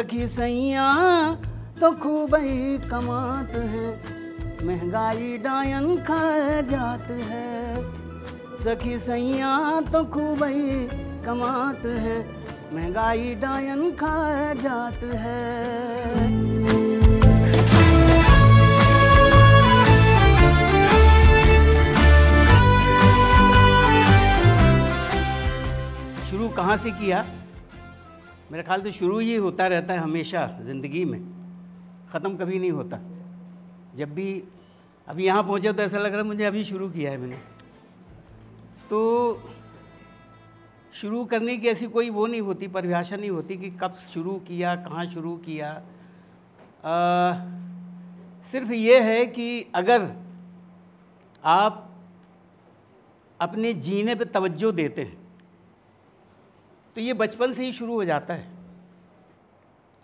सखी सैया तो खूब ही कमात है महंगाई डायन खा जात है सखी सैया तो खूब ही कमात है महंगाई डायन खा जात है शुरू कहाँ से किया मेरे ख्याल से शुरू ही होता रहता है हमेशा ज़िंदगी में ख़त्म कभी नहीं होता जब भी अभी यहाँ पहुँचे तो ऐसा लग रहा है मुझे अभी शुरू किया है मैंने तो शुरू करने की ऐसी कोई वो नहीं होती परिभाषा नहीं होती कि कब शुरू किया कहाँ शुरू किया आ, सिर्फ ये है कि अगर आप अपने जीने पे तवज्जो देते हैं तो ये बचपन से ही शुरू हो जाता है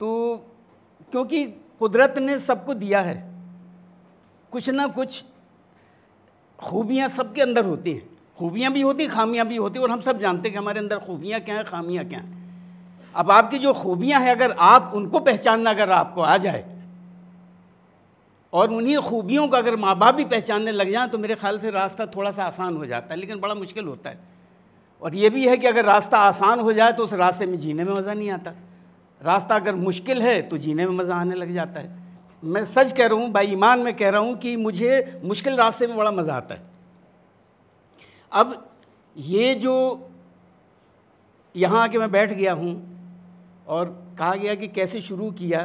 तो क्योंकि कुदरत ने सबको दिया है कुछ ना कुछ खूबियाँ सबके अंदर होती हैं खूबियाँ भी होती खामियाँ भी होती और हम सब जानते हैं कि हमारे अंदर खूबियाँ क्या हैं खामियाँ क्या हैं अब आपकी जो खूबियाँ हैं अगर आप उनको पहचानना अगर आपको आ जाए और उन्हीं खूबियों का अगर माँ बाप भी पहचानने लग जाए तो मेरे ख्याल से रास्ता थोड़ा सा आसान हो जाता है लेकिन बड़ा मुश्किल होता है और ये भी है कि अगर रास्ता आसान हो जाए तो उस रास्ते में जीने में मज़ा नहीं आता रास्ता अगर मुश्किल है तो जीने में मज़ा आने लग जाता है मैं सच कह रहा हूँ भाई ईमान में कह रहा हूँ कि मुझे मुश्किल रास्ते में बड़ा मज़ा आता है अब ये जो यहाँ आके मैं बैठ गया हूँ और कहा गया कि कैसे शुरू किया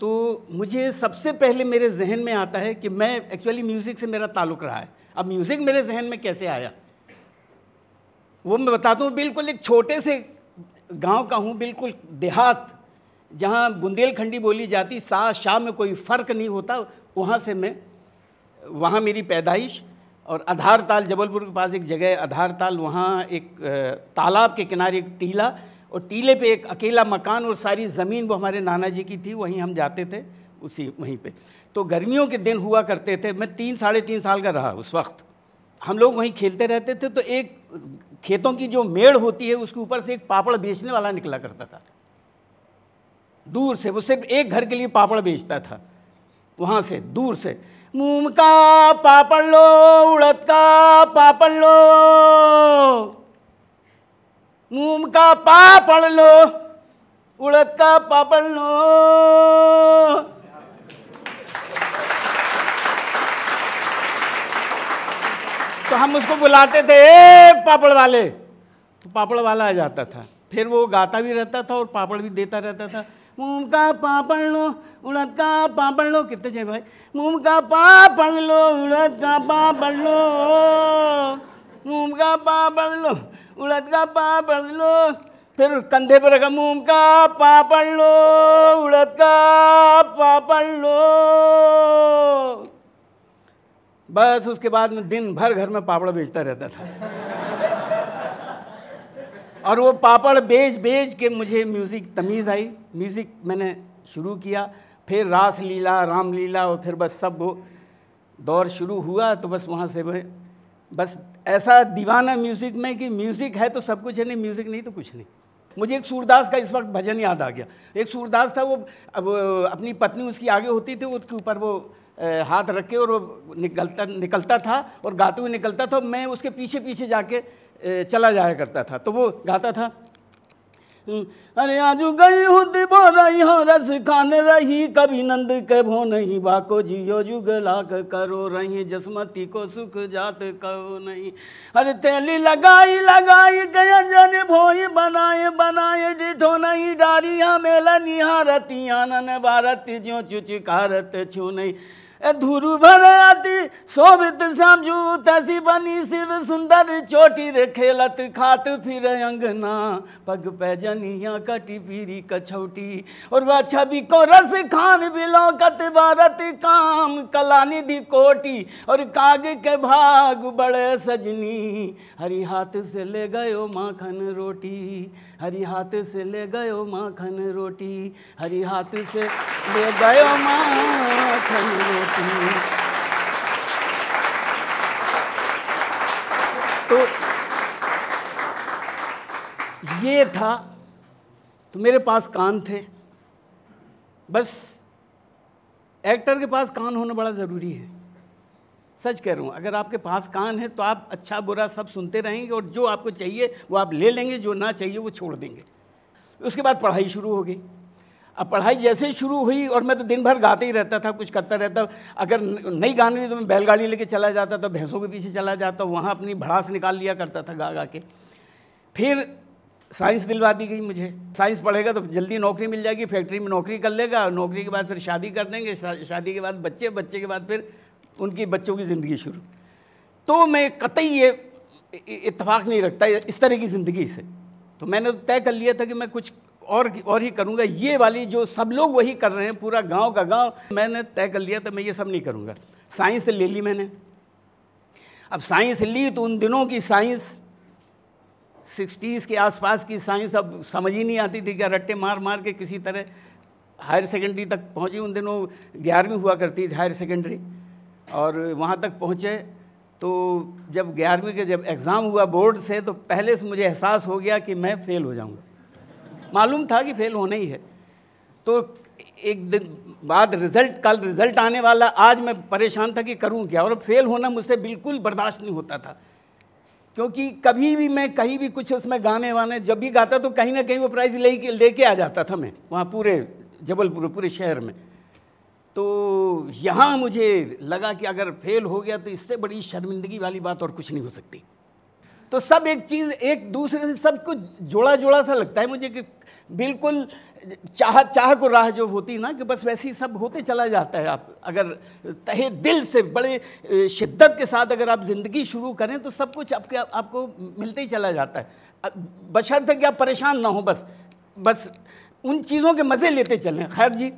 तो मुझे सबसे पहले मेरे जहन में आता है कि मैं एक्चुअली म्यूज़िक से मेरा ताल्लुक़ रहा है अब म्यूज़िक मेरे जहन में कैसे आया वो मैं बताता हूँ बिल्कुल एक छोटे से गांव का हूँ बिल्कुल देहात जहाँ बुंदेलखंडी बोली जाती सा शाह में कोई फ़र्क नहीं होता वहाँ से मैं वहाँ मेरी पैदाइश और आधार ताल जबलपुर के पास एक जगह है आधार ताल वहाँ एक तालाब के किनारे एक टीला और टीले पे एक अकेला मकान और सारी ज़मीन वो हमारे नाना जी की थी वहीं हम जाते थे उसी वहीं पे तो गर्मियों के दिन हुआ करते थे मैं तीन साढ़े तीन साल का रहा उस वक्त हम लोग वहीं खेलते रहते थे तो एक खेतों की जो मेड़ होती है उसके ऊपर से एक पापड़ बेचने वाला निकला करता था दूर से वो सिर्फ एक घर के लिए पापड़ बेचता था वहाँ से दूर से मूम का पापड़ लो उड़द का पापड़ लो मूम का पापड़ लो उड़द का पापड़ लो तो हम उसको बुलाते थे ए पापड़ वाले तो पापड़ वाला आ जाता था फिर वो गाता भी रहता था और पापड़ भी देता रहता था मूम का पापड़ लो उड़द का पापड़ लो कितने चाहिए भाई मूम का पापड़ लो उड़द का पापड़ लो मुँह का पापड़ लो उड़द का पापड़ लो फिर कंधे पर रखा मूम का पापड़ लो उड़द का पापड़ लो बस उसके बाद में दिन भर घर में पापड़ बेचता रहता था और वो पापड़ बेच बेच के मुझे म्यूज़िक तमीज़ आई म्यूज़िक मैंने शुरू किया फिर रास लीला राम लीला और फिर बस सब वो दौर शुरू हुआ तो बस वहाँ से मैं बस ऐसा दीवाना म्यूज़िक में कि म्यूज़िक है तो सब कुछ है नहीं म्यूज़िक नहीं तो कुछ नहीं मुझे एक सूरदास का इस वक्त भजन याद आ गया एक सूरदास था वो अब अपनी पत्नी उसकी आगे होती थी उसके ऊपर वो हाथ रख के और वो निकलता निकलता था और गाते हुए निकलता था मैं उसके पीछे पीछे जाके चला जाया करता था तो वो गाता था हम्म, अरे आज गई हूँ दिबो रही हो रस खान रही कभी नंद के भो नहीं बाको जियो जुग लाख करो रही जसमती को सुख जात कहो नहीं अरे तेली लगाई लगाई गया जन भोई बनाए बनाए डिठो नहीं डारिया मेला निहारतिया भारत ज्यो चुचकारत छू नहीं धुरु भर आती सोबित समझू तसी बनी सिर सुंदर चोटी रे खेलत खात फिर अंगना पग पैजनिया कटी पीरी कछौटी और वह छवि को रस खान कत भारत काम कला निधि कोटी और काग के भाग बड़े सजनी हरी हाथ से ले गयो माखन रोटी हरी हाथ से ले गयो माखन रोटी हरी हाथ से ले गयो माखन रोटी तो ये था तो मेरे पास कान थे बस एक्टर के पास कान होना बड़ा ज़रूरी है सच कह रहा हूँ अगर आपके पास कान है तो आप अच्छा बुरा सब सुनते रहेंगे और जो आपको चाहिए वो आप ले लेंगे जो ना चाहिए वो छोड़ देंगे उसके बाद पढ़ाई शुरू हो गई अब पढ़ाई जैसे ही शुरू हुई और मैं तो दिन भर गाते ही रहता था कुछ करता रहता अगर नहीं गाने दी तो मैं बैलगाड़ी लेके चला जाता था भैंसों के पीछे चला जाता वहाँ अपनी भड़ास निकाल लिया करता था गा गा के फिर साइंस दिलवा दी गई मुझे साइंस पढ़ेगा तो जल्दी नौकरी मिल जाएगी फैक्ट्री में नौकरी कर लेगा नौकरी के बाद फिर शादी कर देंगे शादी के बाद बच्चे बच्चे के बाद फिर उनकी बच्चों की ज़िंदगी शुरू तो मैं कतई ये इतफाक़ नहीं रखता इस तरह की ज़िंदगी से तो मैंने तो तय कर लिया था कि मैं कुछ और और ही करूँगा ये वाली जो सब लोग वही कर रहे हैं पूरा गांव का गांव मैंने तय कर लिया तो मैं ये सब नहीं करूँगा साइंस ले ली मैंने अब साइंस ली तो उन दिनों की साइंस सिक्सटीज़ के आसपास की साइंस अब समझ ही नहीं आती थी क्या रट्टे मार मार के किसी तरह हायर सेकेंडरी तक पहुँची उन दिनों ग्यारहवीं हुआ करती थी हायर सेकेंडरी और वहाँ तक पहुँचे तो जब ग्यारहवीं के जब एग्ज़ाम हुआ बोर्ड से तो पहले से मुझे एहसास हो गया कि मैं फ़ेल हो जाऊँगा मालूम था कि फेल होना ही है तो एक दिन बाद रिजल्ट कल रिजल्ट आने वाला आज मैं परेशान था कि करूं क्या और फेल होना मुझसे बिल्कुल बर्दाश्त नहीं होता था क्योंकि कभी भी मैं कहीं भी कुछ उसमें गाने वाने जब भी गाता तो कहीं ना कहीं वो प्राइज़ ले लेके आ जाता था मैं वहाँ पूरे जबलपुर पूरे शहर में तो यहाँ मुझे लगा कि अगर फेल हो गया तो इससे बड़ी शर्मिंदगी वाली बात और कुछ नहीं हो सकती तो सब एक चीज़ एक दूसरे से सब कुछ जोड़ा जोड़ा सा लगता है मुझे कि बिल्कुल चाह चाह को राह जो होती है ना कि बस वैसे ही सब होते चला जाता है आप अगर तहे दिल से बड़े शिद्दत के साथ अगर आप ज़िंदगी शुरू करें तो सब कुछ आपके आपको मिलते ही चला जाता है बशर कि आप परेशान ना हो बस बस उन चीज़ों के मज़े लेते चलें खैर जी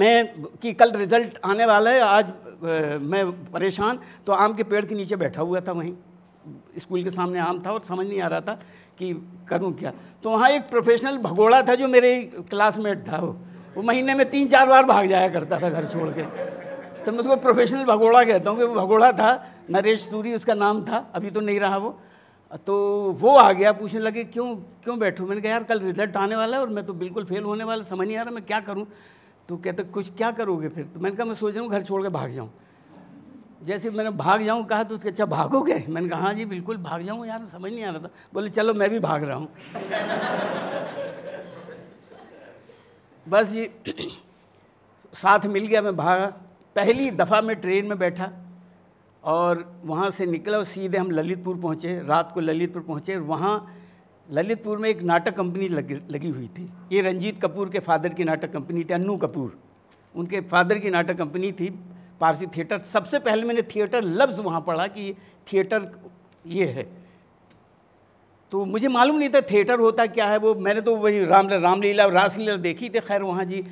मैं कि कल रिज़ल्ट आने वाला है आज मैं परेशान तो आम के पेड़ के नीचे बैठा हुआ था वहीं स्कूल के सामने आम था और समझ नहीं आ रहा था कि करूँ क्या तो वहाँ एक प्रोफेशनल भगोड़ा था जो मेरे क्लासमेट था वो वो महीने में तीन चार बार भाग जाया करता था घर छोड़ के तो मैं उसको प्रोफेशनल भगोड़ा कहता हूँ कि वो भगोड़ा था नरेश सूरी उसका नाम था अभी तो नहीं रहा वो तो वो आ गया पूछने लगे क्यों क्यों बैठूँ मैंने कहा यार कल रिजल्ट आने वाला है और मैं तो बिल्कुल फेल होने वाला समझ नहीं आ रहा मैं क्या करूँ तो कहते कुछ क्या करोगे फिर तो मैंने कहा मैं सोच रहा हूँ घर छोड़ के भाग जाऊँ जैसे मैंने भाग जाऊँ कहा तो उसके अच्छा भागोगे मैंने कहा हाँ जी बिल्कुल भाग जाऊँ यार समझ नहीं आ रहा था बोले चलो मैं भी भाग रहा हूँ बस ये साथ मिल गया मैं भागा पहली दफ़ा मैं ट्रेन में बैठा और वहाँ से निकला और सीधे हम ललितपुर पहुँचे रात को ललितपुर पहुँचे वहाँ ललितपुर में एक नाटक कंपनी लगी लगी हुई थी ये रंजीत कपूर के फादर की नाटक कंपनी थी अन्नू कपूर उनके फादर की नाटक कंपनी थी पारसी थिएटर सबसे पहले मैंने थिएटर लफ्ज़ वहाँ पढ़ा कि थिएटर ये है तो मुझे मालूम नहीं था थिएटर होता क्या है वो मैंने तो वही राम रामलीला रासलीला देखी थी खैर वहाँ जी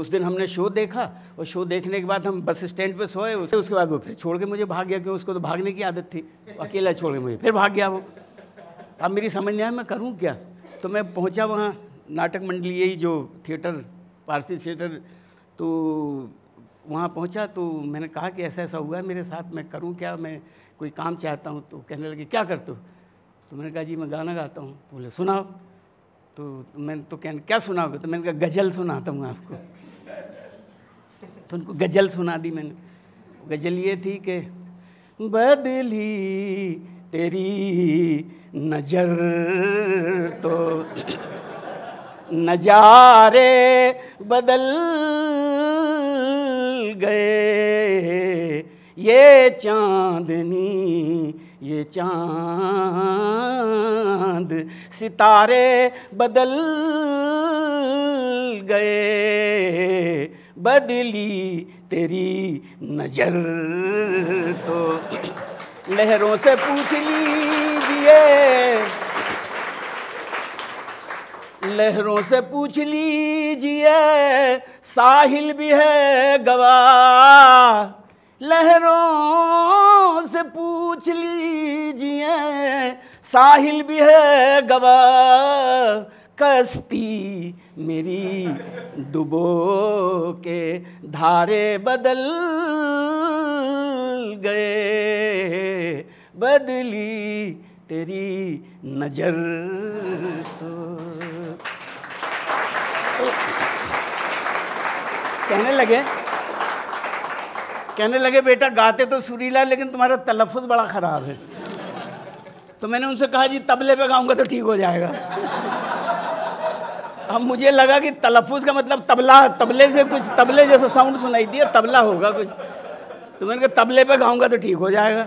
उस दिन हमने शो देखा और शो देखने के बाद हम बस स्टैंड पे सोए उसे उसके बाद वो फिर छोड़ के मुझे भाग गया क्यों उसको तो भागने की आदत थी अकेला छोड़ के मुझे फिर भाग गया वो अब मेरी समझ नहीं आया मैं करूँ क्या तो मैं पहुँचा वहाँ नाटक मंडली यही जो थिएटर पारसी थिएटर तो वहाँ पहुँचा तो मैंने कहा कि ऐसा ऐसा हुआ है मेरे साथ मैं करूँ क्या मैं कोई काम चाहता हूँ तो कहने लगे क्या करते हो तो मैंने कहा जी मैं गाना गाता हूँ तो बोले सुनाओ तो मैंने तो कहने क्या सुनाओगे तो मैंने कहा गज़ल सुनाता हूँ आपको तो उनको गज़ल सुना दी मैंने गज़ल ये थी कि बदली तेरी नज़र तो नजारे बदल गए ये चांदनी ये चांद सितारे बदल गए बदली तेरी नजर तो लहरों से पूछ लीजिए लहरों से पूछ लीजिए साहिल भी है गवाह लहरों से पूछ लीजिए साहिल भी है गवाह कश्ती मेरी डुबो के धारे बदल गए बदली तेरी नजर तो।, तो कहने लगे कहने लगे बेटा गाते तो सुरीला लेकिन तुम्हारा तलफुज बड़ा ख़राब है तो मैंने उनसे कहा जी तबले पे गाऊंगा तो ठीक हो जाएगा अब मुझे लगा कि तलफुज का मतलब तबला तबले से कुछ तबले जैसा साउंड सुनाई दिया तबला होगा कुछ तो मैंने कहा तबले पे गाऊंगा तो ठीक हो जाएगा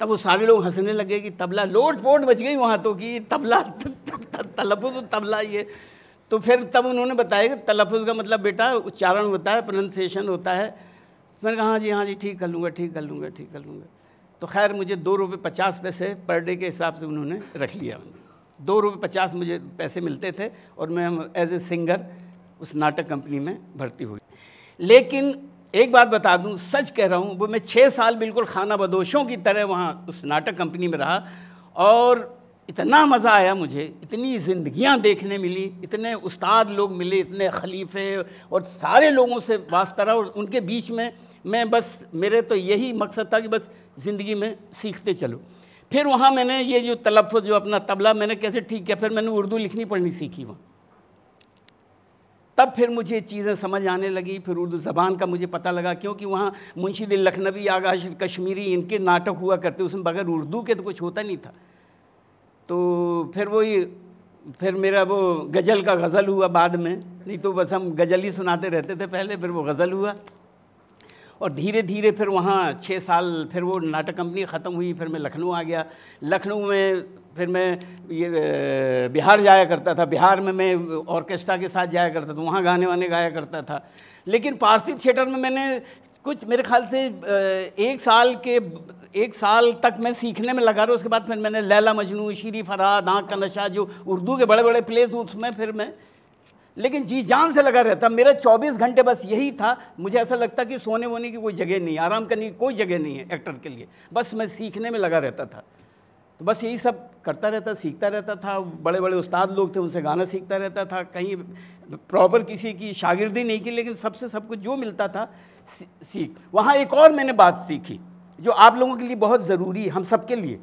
तब वो सारे लोग हंसने लगे कि तबला लोट पोट बच गई वहाँ तो कि तबला तलफुज तबला ये तो फिर तब उन्होंने बताया कि तलफुज का मतलब बेटा उच्चारण होता है प्रोनंसिएशन होता है मैंने कहा हाँ जी हाँ जी ठीक कर लूँगा ठीक कर लूँगा ठीक कर लूँगा तो खैर मुझे दो रुपये पचास पैसे पर डे के हिसाब से उन्होंने रख लिया दो रुपये पचास मुझे पैसे मिलते थे और मैं एज ए सिंगर उस नाटक कंपनी में भर्ती हुई लेकिन एक बात बता दूं सच कह रहा हूं वो मैं छः साल बिल्कुल खाना बदोशों की तरह वहाँ उस नाटक कंपनी में रहा और इतना मज़ा आया मुझे इतनी जिंदगियां देखने मिली इतने उस्ताद लोग मिले इतने खलीफे और सारे लोगों से वास्ता रहा और उनके बीच में मैं बस मेरे तो यही मकसद था कि बस ज़िंदगी में सीखते चलो फिर वहाँ मैंने ये जो तलफ़ जो अपना तबला मैंने कैसे ठीक किया फिर मैंने उर्दू लिखनी पढ़नी सीखी वहाँ तब फिर मुझे चीज़ें समझ आने लगी फिर उर्दू ज़बान का मुझे पता लगा क्योंकि वहाँ मुंशी दिल लखनवी आगाश कश्मीरी इनके नाटक हुआ करते उसमें बगैर उर्दू के तो कुछ होता नहीं था तो फिर वही फिर मेरा वो गज़ल का गज़ल हुआ बाद में नहीं तो बस हम गज़ल ही सुनाते रहते थे पहले फिर वो गज़ल हुआ और धीरे धीरे फिर वहाँ छः साल फिर वो नाटक कंपनी ख़त्म हुई फिर मैं लखनऊ आ गया लखनऊ में फिर मैं ये बिहार जाया करता था बिहार में मैं ऑर्केस्ट्रा के साथ जाया करता था वहाँ गाने वाने गाया करता था लेकिन पारसी थिएटर में मैंने कुछ मेरे ख्याल से एक साल के एक साल तक मैं सीखने में लगा रहा उसके बाद फिर मैंने लैला मजनू शीरी फराद आँख का नशा जो उर्दू के बड़े बड़े प्लेस उसमें फिर मैं लेकिन जी जान से लगा रहता मेरा 24 घंटे बस यही था मुझे ऐसा लगता कि सोने वोने की कोई जगह नहीं आराम करने की कोई जगह नहीं है एक्टर के लिए बस मैं सीखने में लगा रहता था तो बस यही सब करता रहता सीखता रहता था बड़े बड़े उस्ताद लोग थे उनसे गाना सीखता रहता था कहीं प्रॉपर किसी की शागिर्दी नहीं की लेकिन सबसे सब कुछ जो मिलता था सीख वहाँ एक और मैंने बात सीखी जो आप लोगों के लिए बहुत ज़रूरी हम सब के लिए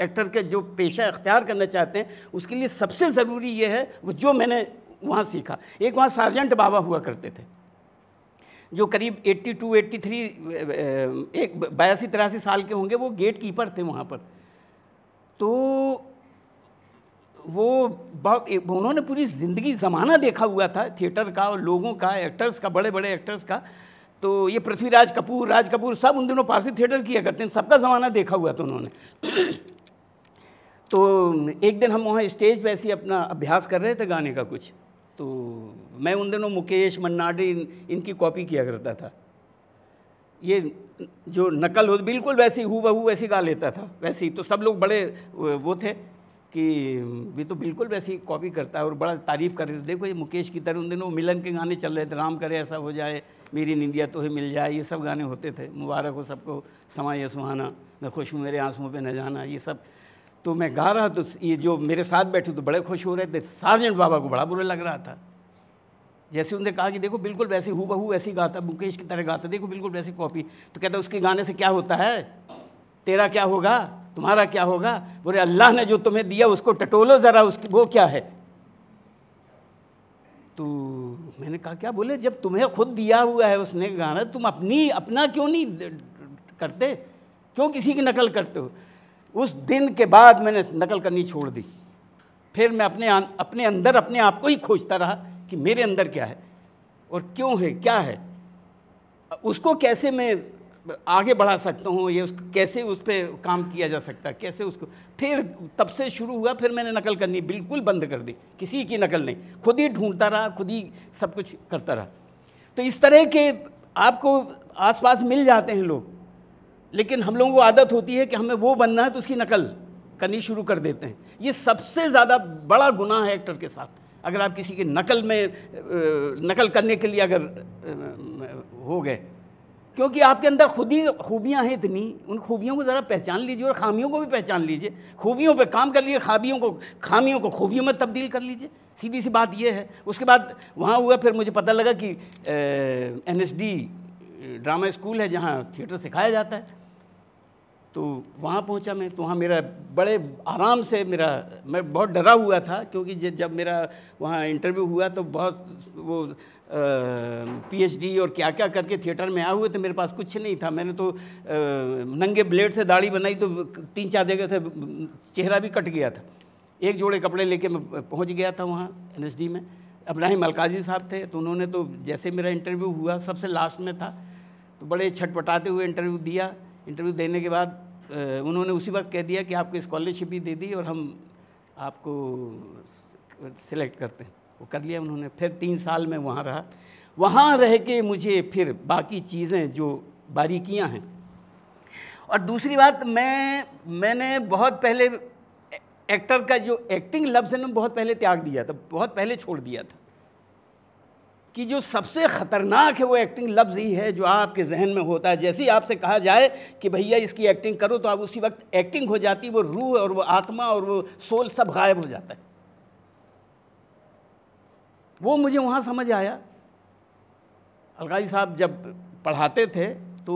एक्टर के जो पेशा इख्तियार करना चाहते हैं उसके लिए सबसे ज़रूरी ये है वो जो मैंने वहाँ सीखा एक वहाँ सार्जेंट बाबा हुआ करते थे जो करीब 82, 83, एक बयासी तिरासी साल के होंगे वो गेट कीपर थे वहाँ पर तो वो उन्होंने पूरी ज़िंदगी ज़माना देखा हुआ था थिएटर का और लोगों का एक्टर्स का बड़े बड़े एक्टर्स का तो ये पृथ्वीराज कपूर राज कपूर सब उन दिनों पारसी थिएटर किया करते हैं सबका ज़माना देखा हुआ था उन्होंने तो एक दिन हम वहाँ स्टेज पे ऐसे अपना अभ्यास कर रहे थे गाने का कुछ तो मैं उन दिनों मुकेश मन्नाडे इन, इनकी कॉपी किया करता था ये जो नकल हो बिल्कुल वैसी हु बहू वैसी गा लेता था वैसे ही तो सब लोग बड़े वो थे कि भी तो बिल्कुल वैसी कॉपी करता है और बड़ा तारीफ़ कर रहे थे देखो ये मुकेश की तरह उन दिनों मिलन के गाने चल रहे थे राम करे ऐसा हो जाए मेरी निंदिया तो ही मिल जाए ये सब गाने होते थे मुबारक हो सबको समाया सुहाना मैं खुश हूँ मेरे आंसुओं पे न जाना ये सब तो मैं गा रहा तो ये जो मेरे साथ बैठे तो बड़े खुश हो रहे थे सार्जेंट बाबा को बड़ा बुरा लग रहा था जैसे उन्होंने कहा कि देखो बिल्कुल वैसे हु बहू ही गाता मुकेश की तरह गाता देखो बिल्कुल वैसे कॉपी तो कहता उसके गाने से क्या होता है तेरा क्या होगा तुम्हारा क्या होगा बोले अल्लाह ने जो तुम्हें दिया उसको टटोलो ज़रा उस वो क्या है तो मैंने कहा क्या बोले जब तुम्हें खुद दिया हुआ है उसने गाना तुम अपनी अपना क्यों नहीं करते क्यों किसी की नकल करते हो उस दिन के बाद मैंने नकल करनी छोड़ दी फिर मैं अपने आ, अं-, अपने अंदर अपने आप को ही खोजता रहा कि मेरे अंदर क्या है और क्यों है क्या है उसको कैसे मैं आगे बढ़ा सकता हूँ ये उस कैसे उस पर काम किया जा सकता है कैसे उसको फिर तब से शुरू हुआ फिर मैंने नकल करनी बिल्कुल बंद कर दी किसी की नकल नहीं खुद ही ढूंढता रहा खुद ही सब कुछ करता रहा तो इस तरह के आपको आसपास मिल जाते हैं लोग लेकिन हम लोगों को आदत होती है कि हमें वो बनना है तो उसकी नकल करनी शुरू कर देते हैं ये सबसे ज़्यादा बड़ा गुनाह है एक्टर के साथ अगर आप किसी की नकल में नकल करने के लिए अगर हो गए क्योंकि आपके अंदर खुद ही खूबियाँ हैं इतनी उन खूबियों को ज़रा पहचान लीजिए और खामियों को भी पहचान लीजिए खूबियों पे काम कर लीजिए खामियों को खामियों को खूबियों में तब्दील कर लीजिए सीधी सी बात यह है उसके बाद वहाँ हुआ फिर मुझे पता लगा कि एन ड्रामा स्कूल है जहाँ थिएटर सिखाया जाता है तो वहाँ पहुँचा मैं तो वहाँ मेरा बड़े आराम से मेरा मैं बहुत डरा हुआ था क्योंकि जब मेरा वहाँ इंटरव्यू हुआ तो बहुत वो पीएचडी और क्या क्या करके थिएटर में आए हुए तो मेरे पास कुछ नहीं था मैंने तो आ, नंगे ब्लेड से दाढ़ी बनाई तो तीन चार जगह से चेहरा भी कट गया था एक जोड़े कपड़े लेके मैं पहुँच गया था वहाँ एन में अब्राहिम अलकाजी साहब थे तो उन्होंने तो जैसे मेरा इंटरव्यू हुआ सबसे लास्ट में था तो बड़े छटपटाते हुए इंटरव्यू दिया इंटरव्यू देने के बाद उन्होंने उसी वक्त कह दिया कि आपको स्कॉलरशिप भी दे दी और हम आपको सिलेक्ट करते हैं वो कर लिया उन्होंने फिर तीन साल में वहाँ रहा वहाँ रह के मुझे फिर बाकी चीज़ें जो बारीकियाँ हैं और दूसरी बात मैं मैंने बहुत पहले एक्टर का जो एक्टिंग लफ्ज़ है ना बहुत पहले त्याग दिया था बहुत पहले छोड़ दिया था कि जो सबसे ख़तरनाक है वो एक्टिंग लफ्ज़ ही है जो आपके जहन में होता है जैसे ही आपसे कहा जाए कि भैया इसकी एक्टिंग करो तो आप उसी वक्त एक्टिंग हो जाती है वो रूह और वो आत्मा और वो सोल सब गायब हो जाता है वो मुझे वहाँ समझ आया अलकाजी साहब जब पढ़ाते थे तो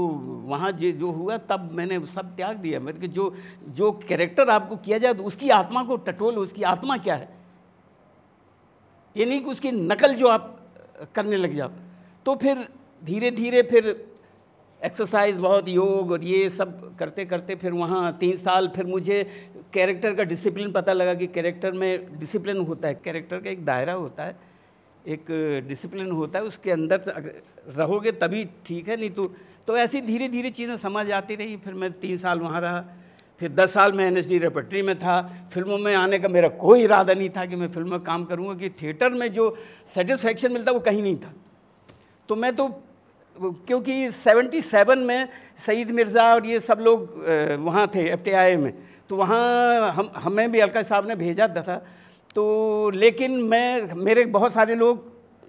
वहाँ जो हुआ तब मैंने सब त्याग दिया मेरे कि जो जो कैरेक्टर आपको किया जाए तो उसकी आत्मा को टटोल उसकी आत्मा क्या है ये नहीं कि उसकी नकल जो आप करने लग जाओ तो फिर धीरे धीरे फिर एक्सरसाइज बहुत योग और ये सब करते करते फिर वहाँ तीन साल फिर मुझे कैरेक्टर का डिसिप्लिन पता लगा कि कैरेक्टर में डिसिप्लिन होता है कैरेक्टर का एक दायरा होता है एक डिसिप्लिन होता है उसके अंदर रहोगे तभी ठीक है नहीं तो तो ऐसी धीरे धीरे चीज़ें समझ आती रही फिर मैं तीन साल वहाँ रहा फिर दस साल मैं एन एस डी रेपट्री में था फिल्मों में आने का मेरा कोई इरादा नहीं था कि मैं फिल्म में काम करूँगा कि थिएटर में जो सेटिस्फेक्शन मिलता वो कहीं नहीं था तो मैं तो क्योंकि 77 में सईद मिर्ज़ा और ये सब लोग वहाँ थे एफ में तो वहाँ हम हमें भी अलका साहब ने भेजा था तो लेकिन मैं मेरे बहुत सारे लोग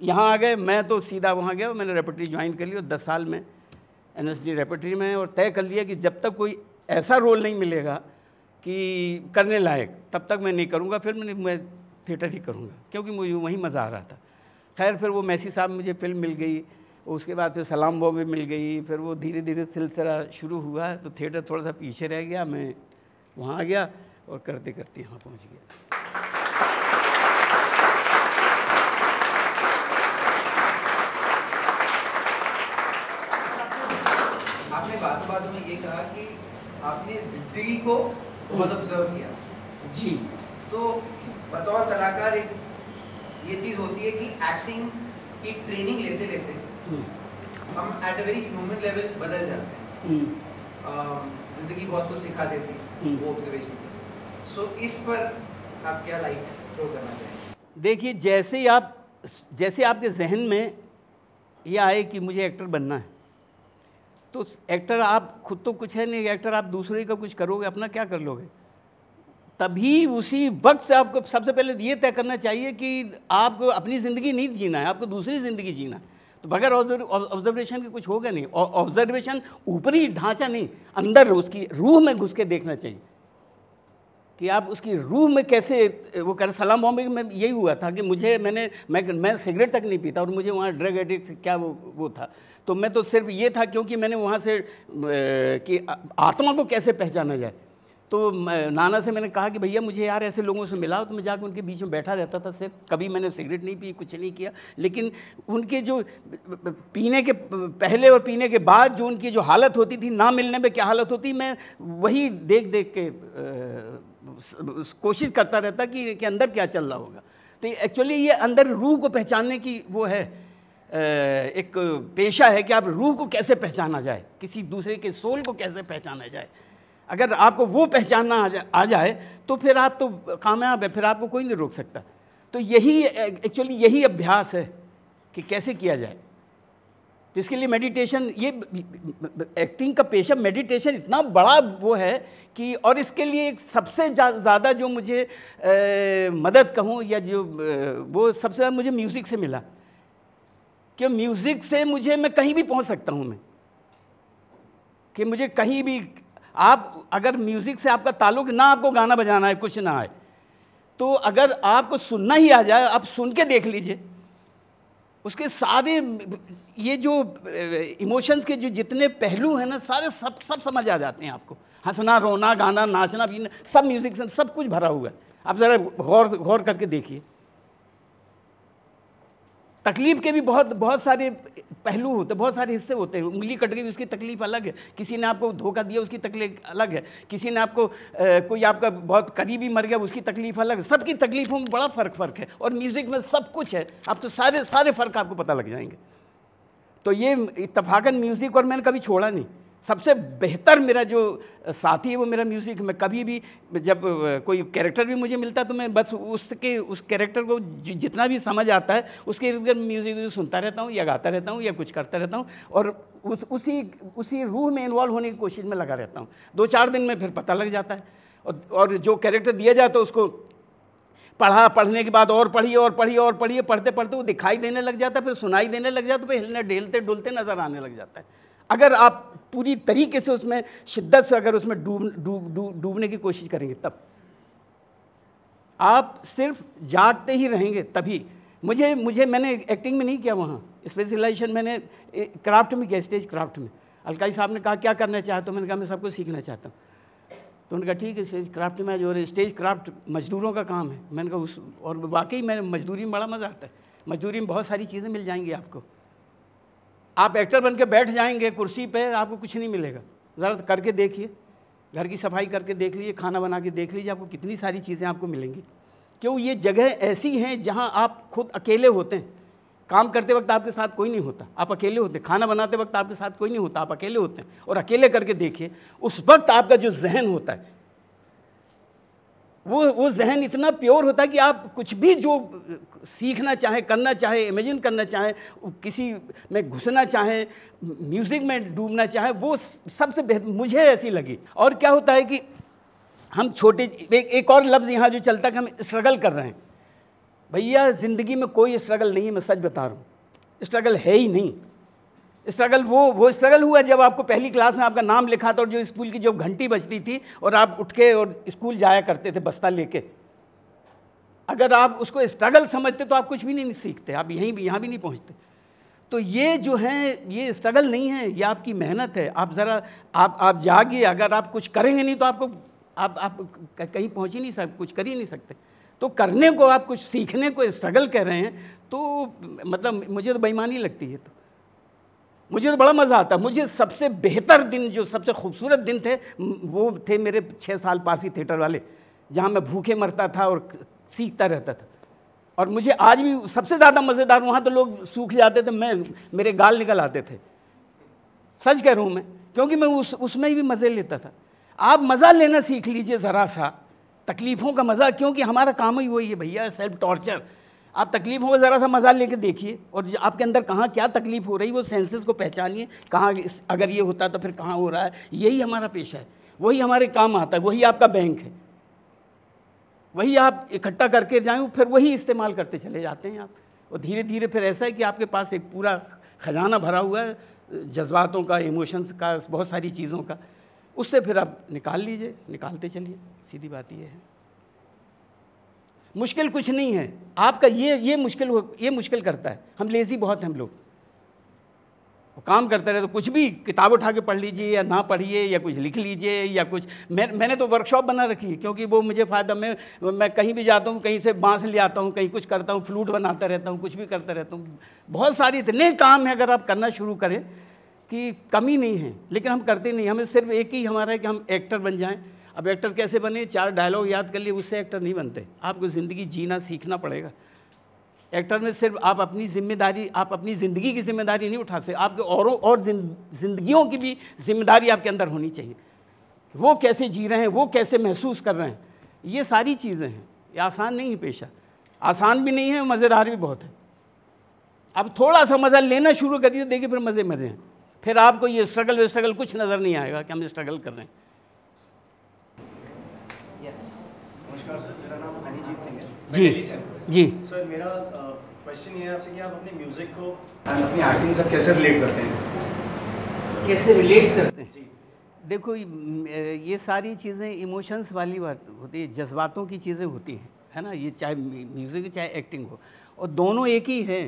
यहाँ आ गए मैं तो सीधा वहाँ गया मैंने रेपट्री ज्वाइन कर ली और दस साल में एन एस रेपेट्री में और तय कर लिया कि जब तक कोई ऐसा रोल नहीं मिलेगा कि करने लायक तब तक मैं नहीं करूँगा फिर मैंने मैं थिएटर ही करूँगा क्योंकि मुझे वहीं मज़ा आ रहा था खैर फिर वो मैसी साहब मुझे फिल्म मिल गई उसके बाद फिर सलाम भी मिल गई फिर वो धीरे धीरे सिलसिला शुरू हुआ तो थिएटर थोड़ा सा पीछे रह गया मैं वहाँ आ गया और करते करते यहाँ पहुँच गया आपने बात बात में ये कहा कि आपने जिंदगी को बहुत ऑब्जर्व किया जी तो बतौर कलाकार एक ये चीज़ होती है कि एक्टिंग की ट्रेनिंग लेते लेते हम्म। हम at a very human level बदल जाते हैं हम्म। जिंदगी बहुत कुछ सिखा देती है हम्म। वो ऑब्जर्वेशन से सो इस पर आप क्या लाइट थ्रो करना चाहेंगे देखिए जैसे ही आप जैसे आपके जहन में यह आए कि मुझे एक्टर बनना है तो एक्टर आप खुद तो कुछ है नहीं एक्टर आप दूसरे का कुछ करोगे अपना क्या कर लोगे तभी उसी वक्त से आपको सबसे पहले ये तय करना चाहिए कि आपको अपनी ज़िंदगी नहीं जीना है आपको दूसरी ज़िंदगी जीना है तो बगैर ऑब्जर्वेशन के कुछ होगा नहीं ऑब्जर्वेशन ऊपरी ढांचा नहीं अंदर उसकी रूह में घुस के देखना चाहिए कि आप उसकी रूह में कैसे वो कर सलाम बॉम्बे में यही हुआ था कि मुझे मैंने मैं मैं सिगरेट तक नहीं पीता और मुझे वहाँ ड्रग एडिक्ट क्या वो वो था तो मैं तो सिर्फ ये था क्योंकि मैंने वहाँ से कि आत्मा को कैसे पहचाना जाए तो नाना से मैंने कहा कि भैया मुझे यार ऐसे लोगों से मिला तो मैं जाकर उनके बीच में बैठा रहता था सिर्फ कभी मैंने सिगरेट नहीं पी कुछ नहीं किया लेकिन उनके जो पीने के पहले और पीने के बाद जो उनकी जो हालत होती थी ना मिलने में क्या हालत होती मैं वही देख देख के कोशिश करता रहता कि के अंदर क्या चल रहा होगा तो एक्चुअली ये अंदर रूह को पहचानने की वो है एक पेशा है कि आप रूह को कैसे पहचाना जाए किसी दूसरे के सोल को कैसे पहचाना जाए अगर आपको वो पहचानना आ, जा, आ जाए तो फिर आप तो कामयाब है फिर आपको कोई नहीं रोक सकता तो यही एक्चुअली यही अभ्यास है कि कैसे किया जाए तो इसके लिए मेडिटेशन ये एक्टिंग का पेशा मेडिटेशन इतना बड़ा वो है कि और इसके लिए सबसे ज़्यादा जो मुझे ए, मदद कहूँ या जो ए, वो सबसे ज़्यादा मुझे म्यूज़िक से मिला क्यों म्यूज़िक से मुझे मैं कहीं भी पहुँच सकता हूँ मैं कि मुझे कहीं भी आप अगर म्यूज़िक से आपका ताल्लुक ना आपको गाना बजाना है कुछ ना है तो अगर आपको सुनना ही आ जाए आप सुन के देख लीजिए उसके सारे ये जो इमोशंस के जो जितने पहलू हैं ना सारे सब सब समझ आ जाते हैं आपको हंसना रोना गाना नाचना पीना सब म्यूज़िक से सब कुछ भरा हुआ है आप ज़रा गौर गौर करके देखिए तकलीफ के भी बहुत बहुत सारे पहलू होते बहुत सारे हिस्से होते हैं उंगली कट गई उसकी तकलीफ अलग है किसी ने आपको धोखा दिया उसकी तकलीफ अलग है किसी ने आपको आ, कोई आपका बहुत करीबी मर गया उसकी तकलीफ अलग है सबकी तकलीफ़ों में बड़ा फ़र्क फ़र्क है और म्यूज़िक में सब कुछ है आप तो सारे सारे फ़र्क आपको पता लग जाएंगे तो ये इतफाक़न म्यूज़िक और मैंने कभी छोड़ा नहीं सबसे बेहतर मेरा जो साथी है वो मेरा म्यूज़िक मैं कभी भी जब कोई कैरेक्टर भी मुझे मिलता है तो मैं बस उसके उस कैरेक्टर को जितना भी समझ आता है उसके इर्द गिर्द म्यूज़िक सुनता रहता हूँ या गाता रहता हूँ या कुछ करता रहता हूँ और उस उसी उसी रूह में इन्वॉल्व होने की कोशिश में लगा रहता हूँ दो चार दिन में फिर पता लग जाता है और, और जो कैरेक्टर दिया जाता तो है उसको पढ़ा पढ़ने के बाद और पढ़िए और पढ़िए और पढ़िए पढ़ते पढ़ते वो दिखाई देने लग जाता है फिर सुनाई देने लग जाता है तो फिर हिलने ढेलते डुलते नज़र आने लग जाता है अगर आप पूरी तरीके से उसमें शिद्दत से अगर उसमें डूब डूब डूब डूबने की कोशिश करेंगे तब आप सिर्फ जागते ही रहेंगे तभी मुझे मुझे मैंने एक्टिंग में नहीं किया वहाँ स्पेशलाइजेशन मैंने क्राफ्ट में किया स्टेज क्राफ्ट में अलकाई साहब ने कहा क्या करना चाहता तो मैंने कहा मैं सबको सीखना चाहता हूँ तो उन्होंने कहा ठीक है स्टेज क्राफ्ट में जो स्टेज क्राफ्ट मजदूरों का काम है मैंने कहा उस और वाकई मैंने मजदूरी में बड़ा मज़ा आता है मजदूरी में बहुत सारी चीज़ें मिल जाएंगी आपको आप एक्टर बन के बैठ जाएंगे कुर्सी पे आपको कुछ नहीं मिलेगा ज़रा करके देखिए घर की सफाई करके देख लीजिए खाना बना के देख लीजिए आपको कितनी सारी चीज़ें आपको मिलेंगी क्यों ये जगह ऐसी हैं जहाँ आप खुद अकेले होते हैं काम करते वक्त आपके साथ कोई नहीं होता आप अकेले होते खाना बनाते वक्त आपके साथ कोई नहीं होता आप अकेले होते हैं और अकेले करके देखिए उस वक्त आपका जो जहन होता है वो वो जहन इतना प्योर होता है कि आप कुछ भी जो सीखना चाहें करना चाहें इमेजिन करना चाहें किसी में घुसना चाहें म्यूज़िक में डूबना चाहें वो सबसे बेहतर मुझे ऐसी लगी और क्या होता है कि हम छोटे एक एक और लफ्ज़ यहाँ जो चलता है कि हम स्ट्रगल कर रहे हैं भैया ज़िंदगी में कोई स्ट्रगल नहीं है मैं सच बता रहा हूँ स्ट्रगल है ही नहीं स्ट्रगल वो वो स्ट्रगल हुआ जब आपको पहली क्लास में आपका नाम लिखा था और जो स्कूल की जो घंटी बजती थी और आप उठ के और स्कूल जाया करते थे बस्ता लेके अगर आप उसको स्ट्रगल समझते तो आप कुछ भी नहीं सीखते आप यहीं भी यहाँ भी नहीं पहुँचते तो ये जो है ये स्ट्रगल नहीं है ये आपकी मेहनत है आप ज़रा आप आप जागिए अगर आप कुछ करेंगे नहीं तो आपको आप आप कहीं पहुँच ही नहीं सकते कुछ कर ही नहीं सकते तो करने को आप कुछ सीखने को स्ट्रगल कर रहे हैं तो मतलब मुझे तो बेईमानी लगती है तो मुझे तो बड़ा मज़ा आता मुझे सबसे बेहतर दिन जो सबसे खूबसूरत दिन थे वो थे मेरे छः साल पारसी थिएटर वाले जहाँ मैं भूखे मरता था और सीखता रहता था और मुझे आज भी सबसे ज़्यादा मज़ेदार वहाँ तो लोग सूख जाते थे मैं मेरे गाल निकल आते थे सच कह रहा हूँ मैं क्योंकि मैं उस उसमें भी मज़े लेता था आप मज़ा लेना सीख लीजिए ज़रा सा तकलीफ़ों का मज़ा क्योंकि हमारा काम ही वही है भैया सेल्फ टॉर्चर आप तकलीफ हो ज़रा सा मज़ा लेके देखिए और आपके अंदर कहाँ क्या तकलीफ हो रही वो सेंसेस को पहचानिए कहाँ अगर ये होता तो फिर कहाँ हो रहा है यही हमारा पेशा है वही हमारे काम आता है वही आपका बैंक है वही आप इकट्ठा करके जाएँ फिर वही इस्तेमाल करते चले जाते हैं आप और धीरे धीरे फिर ऐसा है कि आपके पास एक पूरा खजाना भरा हुआ है जज्बातों का इमोशंस का बहुत सारी चीज़ों का उससे फिर आप निकाल लीजिए निकालते चलिए सीधी बात यह है मुश्किल कुछ नहीं है आपका ये ये मुश्किल ये मुश्किल करता है हम लेज़ी बहुत हैं हम लोग काम करते रहे तो कुछ भी किताब उठा के पढ़ लीजिए या ना पढ़िए या कुछ लिख लीजिए या कुछ मैं मैंने तो वर्कशॉप बना रखी है क्योंकि वो मुझे फ़ायदा मैं मैं कहीं भी जाता हूँ कहीं से बांस ले आता हूँ कहीं कुछ करता हूँ फ्लूट बनाता रहता हूँ कुछ भी करता रहता हूँ बहुत सारे इतने काम हैं अगर आप करना शुरू करें कि कमी नहीं है लेकिन हम करते नहीं हमें सिर्फ एक ही हमारा है कि हम एक्टर बन जाएँ अब एक्टर कैसे बने चार डायलॉग याद कर लिए उससे एक्टर नहीं बनते आपको ज़िंदगी जीना सीखना पड़ेगा एक्टर में सिर्फ आप अपनी जिम्मेदारी आप अपनी ज़िंदगी की जिम्मेदारी नहीं उठा सकते आपके औरों और जिंदगियों की भी जिम्मेदारी आपके अंदर होनी चाहिए वो कैसे जी रहे हैं वो कैसे महसूस कर रहे हैं ये सारी चीज़ें हैं ये आसान नहीं है पेशा आसान भी नहीं है मज़ेदार भी बहुत है अब थोड़ा सा मज़ा लेना शुरू करिए देखिए फिर मज़े मज़े हैं फिर आपको ये स्ट्रगल वे स्ट्रगल कुछ नज़र नहीं आएगा कि हम स्ट्रगल कर रहे हैं नमस्कार सर मेरा नाम हनीजीत सिंह है जी जी सर मेरा क्वेश्चन ये है आपसे कि आप अपने म्यूजिक को एंड अपनी एक्टिंग से कैसे रिलेट करते हैं कैसे रिलेट करते हैं देखो ये सारी चीज़ें इमोशंस वाली बात होती है जज्बातों की चीज़ें होती हैं है ना ये चाहे म्यूज़िक चाहे एक्टिंग हो और दोनों एक ही हैं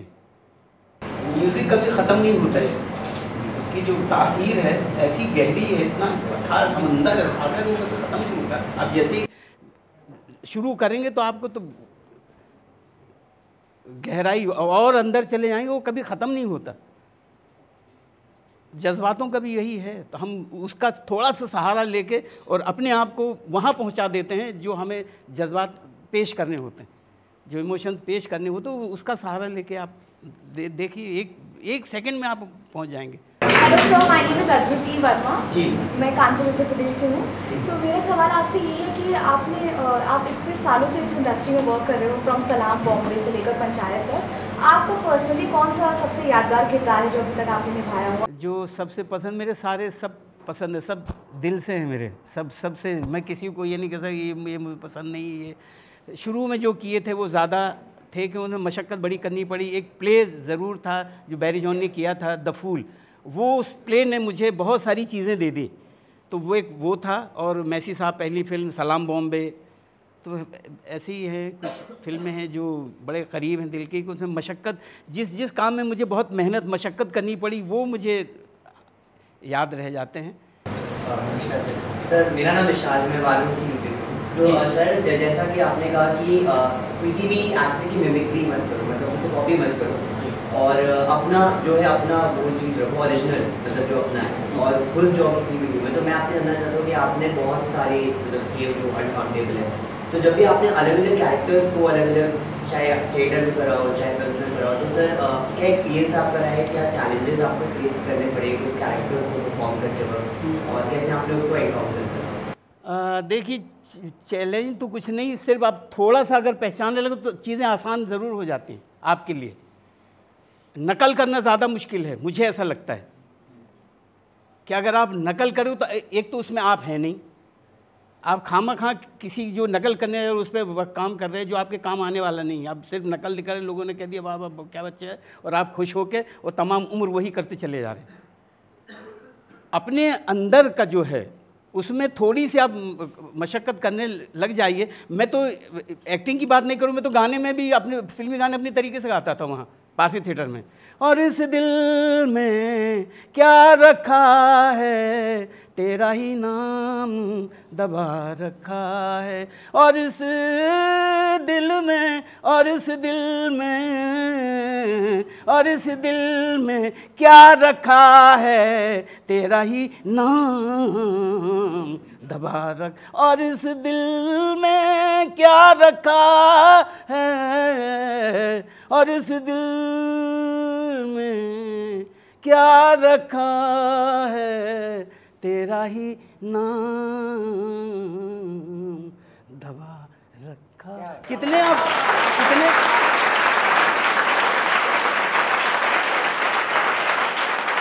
म्यूज़िक कभी ख़त्म नहीं होता है उसकी जो तासीर है ऐसी गहरी है इतना खास समंदर है सागर वो कभी तो ख़त्म नहीं होता अब जैसे ही शुरू करेंगे तो आपको तो गहराई और अंदर चले जाएंगे वो कभी ख़त्म नहीं होता जज्बातों का भी यही है तो हम उसका थोड़ा सा सहारा लेके और अपने आप को वहाँ पहुँचा देते हैं जो हमें जज्बात पेश करने होते हैं जो इमोशन पेश करने होते हैं उसका सहारा लेके आप दे, देखिए एक एक सेकंड में आप पहुँच जाएंगे hello sir my name is Verma ji मैं कानपुर उत्तर प्रदेश से हूँ सो मेरा सवाल आपसे यही है जैसे आपने आप इक्कीस सालों से इस इंडस्ट्री में वर्क कर रहे हो फ्रॉम सलाम बॉम्बे से लेकर पंचायत तक आपको पर्सनली कौन सा सबसे यादगार किरदार है जो अभी तक आपने निभाया हुआ जो सबसे पसंद मेरे सारे सब पसंद है सब दिल से है मेरे सब सबसे मैं किसी को ये नहीं कह सकता ये ये मुझे पसंद नहीं है ये शुरू में जो किए थे वो ज़्यादा थे कि उन्हें मशक्क़त बड़ी करनी पड़ी एक प्ले ज़रूर था जो बैरी जॉन ने किया था द फूल वो उस प्ले ने मुझे बहुत सारी चीज़ें दे दी तो वो एक वो था और मैसी साहब पहली फिल्म सलाम बॉम्बे तो ऐसी ही हैं कुछ फिल्में हैं जो बड़े करीब हैं दिल की कुछ मशक्क़त जिस जिस काम में मुझे बहुत मेहनत मशक्क़त करनी पड़ी वो मुझे याद रह जाते हैं सर मेरा नाम विशाल मैं वालू तो सर जैसा कि आपने कहा कि किसी भी एक्टर की मिमिक्री मत करो मतलब उनको कॉपी मत करो और अपना जो है अपना वो चीज़ रखो ओरिजिनल मतलब जो अपना है और खुद जो अपनी वीडियो में तो मैं आपसे जानना चाहता हूँ कि आपने बहुत सारे मतलब किए जो अनकाउंटेबल है तो जब भी आपने अलग अलग कैरेक्टर्स को अलग अलग चाहे थिएटर में कराओ चाहे फिल्म में कराओ तो सर क्या एक्सपीरियंस आपका रहा है क्या चैलेंजेस आपको फेस करने पड़े उस कैरेक्टर्स को परफॉर्म करते वक्त और कैसे आप लोगों को एनकाउंटर करा देखिए चैलेंज तो कुछ नहीं सिर्फ आप थोड़ा सा अगर पहचानने लगे तो चीज़ें आसान ज़रूर हो जाती हैं आपके लिए नकल करना ज़्यादा मुश्किल है मुझे ऐसा लगता है कि अगर आप नकल करो तो एक तो उसमें आप हैं नहीं आप खामा खां किसी जो नकल करने और उस पर काम कर रहे हैं जो आपके काम आने वाला नहीं है आप सिर्फ नकल दिखा रहे लोगों ने कह दिया बाबा क्या बच्चे हैं और आप खुश के और तमाम उम्र वही करते चले जा रहे अपने अंदर का जो है उसमें थोड़ी सी आप मशक्क़त करने लग जाइए मैं तो एक्टिंग की बात नहीं करूँ मैं तो गाने में भी अपने फिल्मी गाने अपने तरीके से गाता था वहाँ पारसी थिएटर में और इस दिल में क्या रखा है तेरा ही नाम दबा रखा है और इस दिल में और इस दिल में और इस दिल में क्या रखा है तेरा ही नाम दबा रख और इस दिल में क्या रखा है और इस दिल में क्या रखा है तेरा ही नाम दबा रखा कितने आप कितने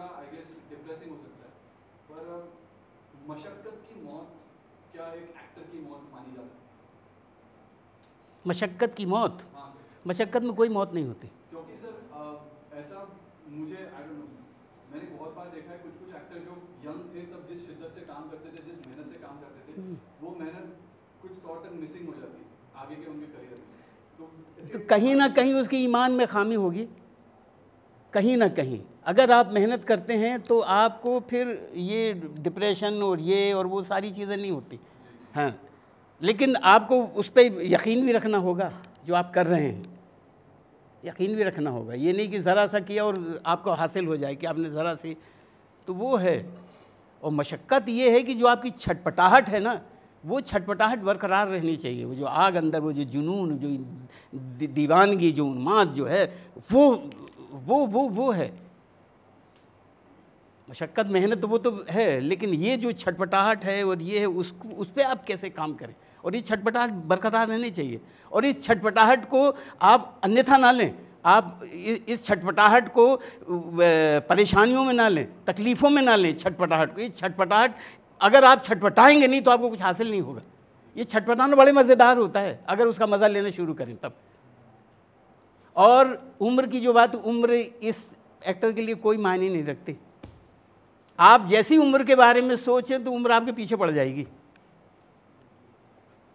थोड़ा आई गेस डिप्रेसिंग हो सकता है पर मशक्क़त की मौत क्या एक एक्टर की मौत मानी जा सकती है मशक्क़त की मौत हाँ मशक्क़त में कोई मौत नहीं होती क्योंकि सर ऐसा मुझे आई डोंट नो मैंने बहुत बार देखा है कुछ कुछ एक्टर जो यंग थे तब जिस शिद्दत से काम करते थे जिस मेहनत से काम करते थे हम्म। वो मेहनत कुछ तौर तक मिसिंग हो जाती आगे के उनके करियर में तो, तो, कहीं ना कहीं उसकी ईमान में खामी होगी कहीं ना कहीं अगर आप मेहनत करते हैं तो आपको फिर ये डिप्रेशन और ये और वो सारी चीज़ें नहीं होती हाँ लेकिन आपको उस पर यकीन भी रखना होगा जो आप कर रहे हैं यकीन भी रखना होगा ये नहीं कि ज़रा सा किया और आपको हासिल हो जाए कि आपने ज़रा सी तो वो है और मशक्क़त ये है कि जो आपकी छटपटाहट है ना वो छटपटाहट बरकरार रहनी चाहिए वो जो आग अंदर वो जो जुनून जो दीवानगी जो उन्माद जो है वो वो वो वो है मशक्क़त मेहनत तो वो तो है लेकिन ये जो छटपटाहट है और ये है उसको उस पर आप कैसे काम करें और ये छटपटाहट बरकरार रहनी चाहिए और इस छटपटाहट को आप अन्यथा ना लें आप इस छटपटाहट को परेशानियों में ना लें तकलीफ़ों में ना लें छटपटाहट को ये छटपटाहट अगर आप छटपटाएंगे नहीं तो आपको कुछ हासिल नहीं होगा ये छटपटाना बड़े मज़ेदार होता है अगर उसका मज़ा लेना शुरू करें तब और उम्र की जो बात उम्र इस एक्टर के लिए कोई मायने नहीं रखती आप जैसी उम्र के बारे में सोचें तो उम्र आपके पीछे पड़ जाएगी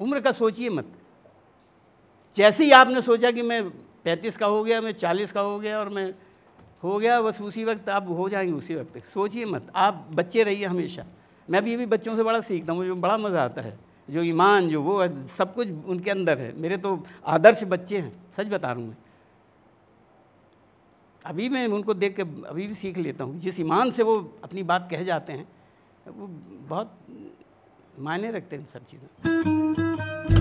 उम्र का सोचिए मत जैसे ही आपने सोचा कि मैं पैंतीस का हो गया मैं चालीस का हो गया और मैं हो गया बस उसी वक्त आप हो जाएंगे उसी वक्त सोचिए मत आप बच्चे रहिए हमेशा मैं भी भी बच्चों से बड़ा सीखता हूँ मुझे बड़ा मज़ा आता है जो ईमान जो वो सब कुछ उनके अंदर है मेरे तो आदर्श बच्चे हैं सच बता रहा हूँ मैं अभी मैं उनको देख के अभी भी सीख लेता हूँ जिस ईमान से वो अपनी बात कह जाते हैं वो बहुत मायने रखते हैं इन सब चीज़ों